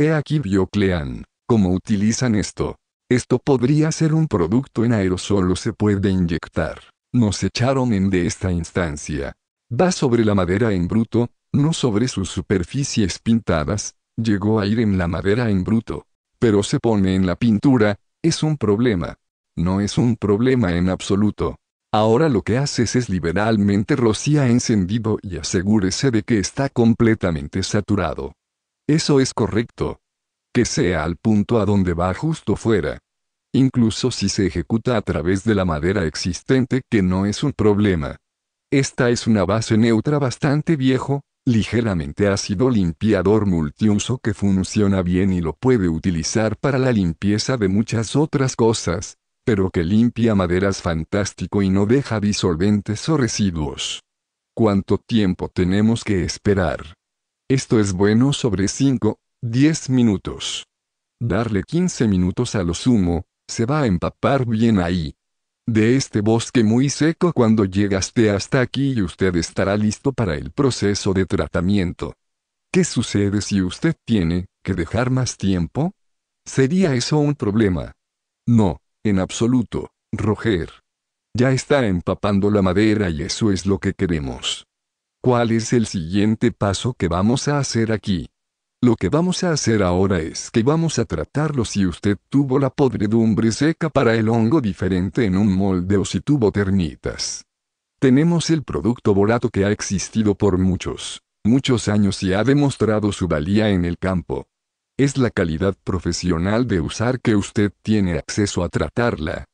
He aquí Bioclean. ¿Cómo utilizan esto? Esto podría ser un producto en aerosol o se puede inyectar. Nos echaron en de esta instancia. Va sobre la madera en bruto, no sobre sus superficies pintadas, llegó a ir en la madera en bruto. Pero se pone en la pintura, es un problema. No es un problema en absoluto. Ahora lo que haces es liberalmente rocía encendido y asegúrese de que está completamente saturado. Eso es correcto. Que sea al punto a donde va justo fuera. Incluso si se ejecuta a través de la madera existente que no es un problema. Esta es una base neutra bastante viejo, ligeramente ácido limpiador multiuso que funciona bien y lo puede utilizar para la limpieza de muchas otras cosas, pero que limpia maderas fantástico y no deja disolventes o residuos. ¿Cuánto tiempo tenemos que esperar? Esto es bueno sobre 5, 10 minutos. Darle 15 minutos a lo sumo, se va a empapar bien ahí. De este bosque muy seco cuando llegaste hasta aquí y usted estará listo para el proceso de tratamiento. ¿Qué sucede si usted tiene que dejar más tiempo? ¿Sería eso un problema? No, en absoluto, Roger. Ya está empapando la madera y eso es lo que queremos. ¿Cuál es el siguiente paso que vamos a hacer aquí? Lo que vamos a hacer ahora es que vamos a tratarlo si usted tuvo la podredumbre seca para el hongo diferente en un molde o si tuvo ternitas. Tenemos el producto borato que ha existido por muchos, muchos años y ha demostrado su valía en el campo. Es la calidad profesional de usar que usted tiene acceso a tratarla,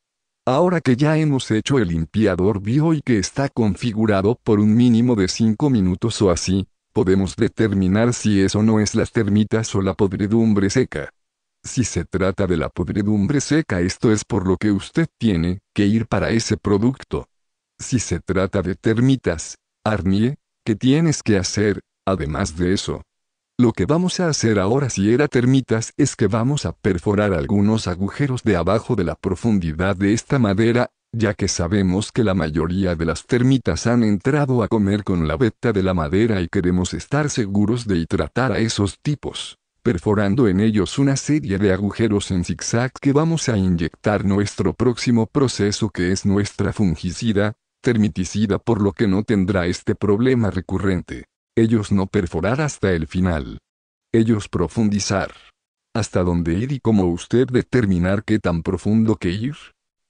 Ahora que ya hemos hecho el limpiador bio y que está configurado por un mínimo de 5 minutos o así, podemos determinar si eso no es las termitas o la podredumbre seca. Si se trata de la podredumbre seca esto es por lo que usted tiene que ir para ese producto. Si se trata de termitas, Arnie, ¿qué tienes que hacer, además de eso? Lo que vamos a hacer ahora si era termitas es que vamos a perforar algunos agujeros de abajo de la profundidad de esta madera, ya que sabemos que la mayoría de las termitas han entrado a comer con la veta de la madera y queremos estar seguros de tratar a esos tipos, perforando en ellos una serie de agujeros en zigzag que vamos a inyectar nuestro próximo proceso que es nuestra fungicida, termiticida por lo que no tendrá este problema recurrente. Ellos no perforar hasta el final. Ellos profundizar. ¿Hasta dónde ir y cómo usted determinar qué tan profundo que ir?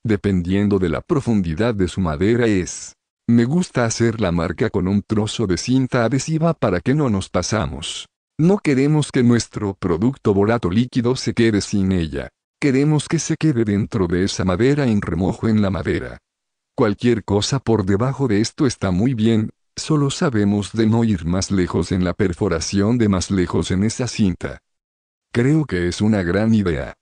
Dependiendo de la profundidad de su madera es. Me gusta hacer la marca con un trozo de cinta adhesiva para que no nos pasamos. No queremos que nuestro producto volato líquido se quede sin ella. Queremos que se quede dentro de esa madera en remojo en la madera. Cualquier cosa por debajo de esto está muy bien, Solo sabemos de no ir más lejos en la perforación de más lejos en esa cinta. Creo que es una gran idea.